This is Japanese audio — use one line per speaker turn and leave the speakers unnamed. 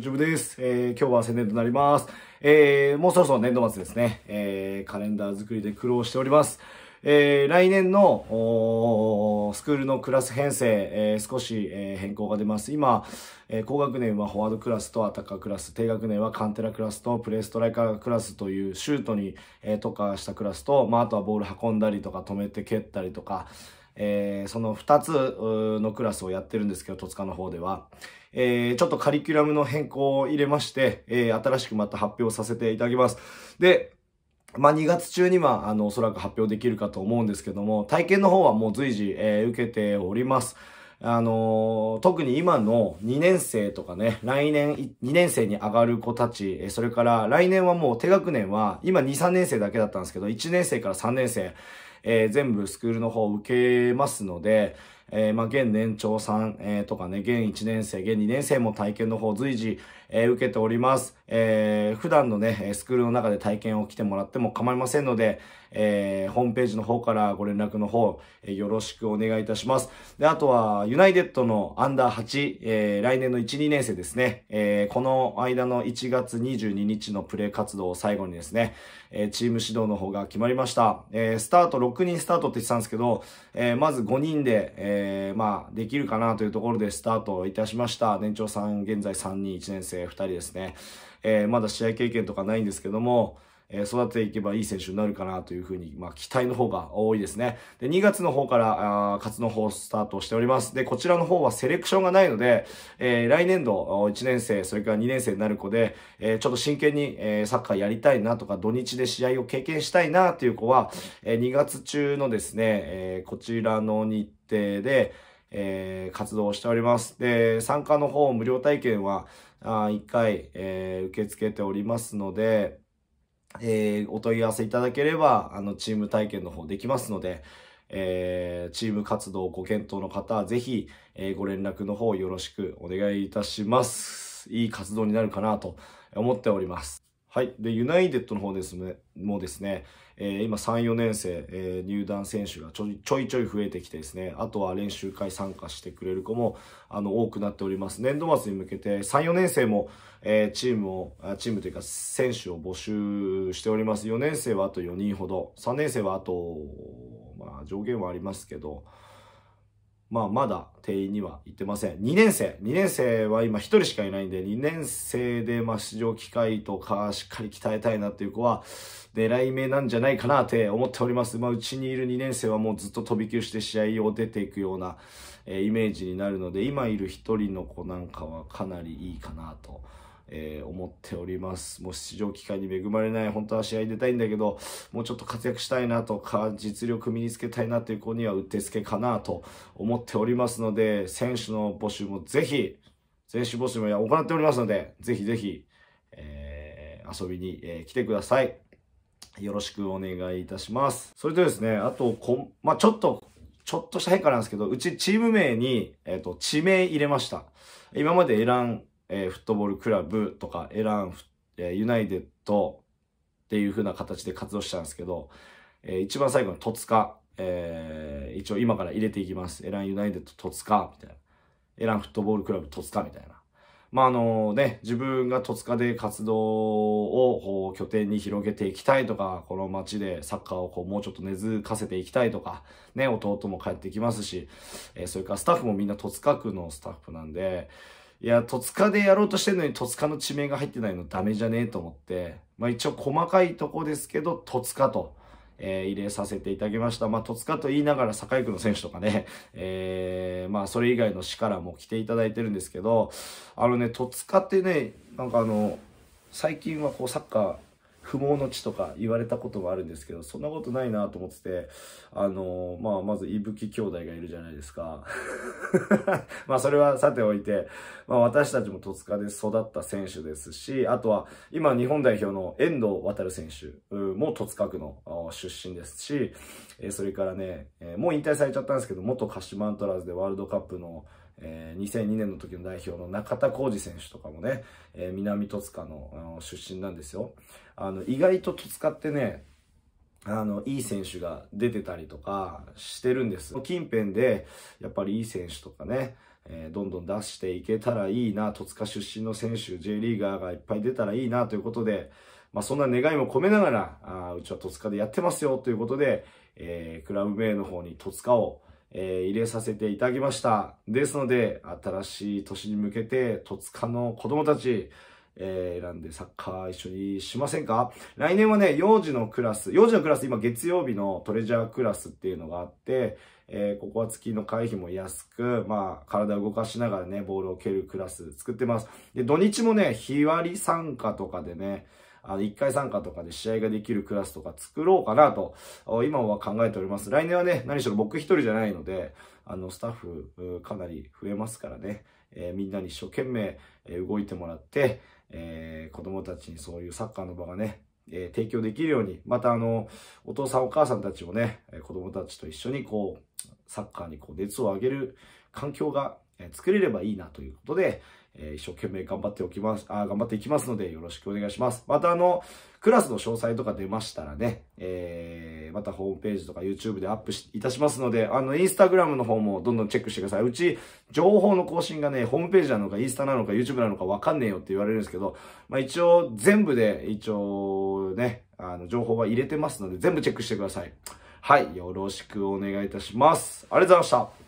YouTube です。えー、今日は宣伝となります。えー、もうそろそろ年度末ですね。えー、カレンダー作りで苦労しております。えー、来年のスクールのクラス編成、えー、少し、えー、変更が出ます。今、えー、高学年はフォワードクラスとアタッカークラス、低学年はカンテラクラスとプレーストライカークラスというシュートに、えー、特化したクラスと、まあ、あとはボール運んだりとか止めて蹴ったりとか、えー、その2つのクラスをやってるんですけど、戸塚の方では。えー、ちょっとカリキュラムの変更を入れまして、えー、新しくまた発表させていただきます。で、まあ、2月中には、あの、おそらく発表できるかと思うんですけども、体験の方はもう随時、えー、受けております。あのー、特に今の2年生とかね、来年、2年生に上がる子たち、それから来年はもう低学年は、今2、3年生だけだったんですけど、1年生から3年生、えー、全部スクールの方を受けますので、えー、まあ、現年長さん、えー、とかね、現1年生、現2年生も体験の方随時、えー、受けております。え普段のね、スクールの中で体験を来てもらっても構いませんので、えホームページの方からご連絡の方、えよろしくお願いいたします。で、あとは、ユナイテッドのアンダー8、え来年の1、2年生ですね、えこの間の1月22日のプレイ活動を最後にですね、えチーム指導の方が決まりました。えスタート、6人スタートって言ってたんですけど、えまず5人で、ええー、まあ、できるかなというところでスタートいたしました。年長さん、現在3人、1年生2人ですね。えー、まだ試合経験とかないんですけども、え育てていけばいい選手になるかなというふうに、まあ、期待の方が多いですね。で、2月の方から、あ活の方スタートしております。で、こちらの方はセレクションがないので、えー、来年度、1年生、それから2年生になる子で、えー、ちょっと真剣に、えー、サッカーやりたいなとか、土日で試合を経験したいなという子は、え2月中のですね、えこちらの日程で、え活動をしております。で、参加の方、無料体験は、あ1回、え受け付けておりますので、えー、お問い合わせいただければ、あの、チーム体験の方できますので、えー、チーム活動をご検討の方、ぜひ、えー、ご連絡の方よろしくお願いいたします。いい活動になるかなと思っております。はい。で、ユナイテッドの方ですね、もですね、えー、今3、4年生、えー、入団選手がちょちょいちょい増えてきてですね、あとは練習会参加してくれる子も、あの、多くなっております。年度末に向けて3、4年生も、えー、チームを、チームというか選手を募集しております。4年生はあと4人ほど、3年生はあと、まあ、上限はありますけど、まあ、まだ定員には行ってません。2年生。2年生は今1人しかいないんで、2年生で、まあ、出場機会とか、しっかり鍛えたいなっていう子は、狙い目なんじゃないかなって思っております。まあ、うちにいる2年生はもうずっと飛び級して試合を出ていくような、えー、イメージになるので、今いる1人の子なんかはかなりいいかなと。えー、思っております。もう出場機会に恵まれない、本当は試合出たいんだけど、もうちょっと活躍したいなとか、実力身につけたいなという子にはうってつけかなと思っておりますので、選手の募集もぜひ、選手募集も行っておりますので、ぜひぜひ、えー、遊びに、えー、来てください。よろしくお願いいたします。それとですね、あと、こまあ、ちょっと、ちょっとした変化なんですけど、うちチーム名に、えっ、ー、と、地名入れました。今までエランえー、フットボールクラブとかエラン、えー、ユナイテッドっていう風な形で活動したんですけど、えー、一番最後の戸塚、えー、一応今から入れていきます。エランユナイテッド戸塚みたいな。エランフットボールクラブ戸塚みたいな。まああのね、自分が戸塚で活動を拠点に広げていきたいとか、この街でサッカーをこうもうちょっと根付かせていきたいとか、ね、弟も帰ってきますし、えー、それからスタッフもみんな戸塚区のスタッフなんで、いや、戸塚でやろうとしてるのに戸塚の地名が入ってないのダメじゃねえと思って、まあ一応細かいとこですけど、戸塚と。えー、入れさせていただきました。まあ、戸塚と言いながら境区の選手とかね、えー、まあ、それ以外の市からも来ていただいてるんですけど、あのね、戸塚ってね、なんかあの、最近はこうサッカー、不毛の地とか言われたこともあるんですけど、そんなことないなと思ってて、あのー、まあ、まず、いぶき兄弟がいるじゃないですか。まあ、それはさておいて、まあ、私たちも戸塚で育った選手ですし、あとは、今、日本代表の遠藤航選手も戸塚区の出身ですし、それからね、もう引退されちゃったんですけど、元鹿島アントラーズでワールドカップのえー、2002年の時の代表の中田浩二選手とかもね、えー、南戸塚の出身なんですよ。あの、意外と戸塚ってね、あの、いい選手が出てたりとかしてるんです。近辺で、やっぱりいい選手とかね、えー、どんどん出していけたらいいな、戸塚出身の選手、J リーガーがいっぱい出たらいいなということで、まあ、そんな願いも込めながら、あうちは戸塚でやってますよということで、えー、クラブ名の方に戸塚をえー、入れさせていただきました。ですので、新しい年に向けて、戸塚の子供たち、えー、選んでサッカー一緒にしませんか来年はね、幼児のクラス、幼児のクラス、今月曜日のトレジャークラスっていうのがあって、えー、ここは月の会費も安く、まあ、体を動かしながらね、ボールを蹴るクラス作ってます。で、土日もね、日割り参加とかでね、あの、1回参加とかで試合ができるクラスとか作ろうかなと、今は考えております。来年はね、何しろ僕一人じゃないので、あの、スタッフかなり増えますからね、えー、みんなに一生懸命動いてもらって、えー、子供たちにそういうサッカーの場がね、えー、提供できるように、またあの、お父さんお母さんたちもね、子供たちと一緒にこう、サッカーにこう熱を上げる環境がえ作れればいいなということで、え一生懸命頑張っておきます、あ頑張っていきますのでよろしくお願いします。またあの、クラスの詳細とか出ましたらね、えー、またホームページとか YouTube でアップいたしますので、あの、インスタグラムの方もどんどんチェックしてください。うち、情報の更新がね、ホームページなのか、インスタなのか、YouTube なのかわかんねえよって言われるんですけど、まあ一応、全部で、一応ね、あの、情報は入れてますので、全部チェックしてください。はい、よろしくお願いいたします。ありがとうございました。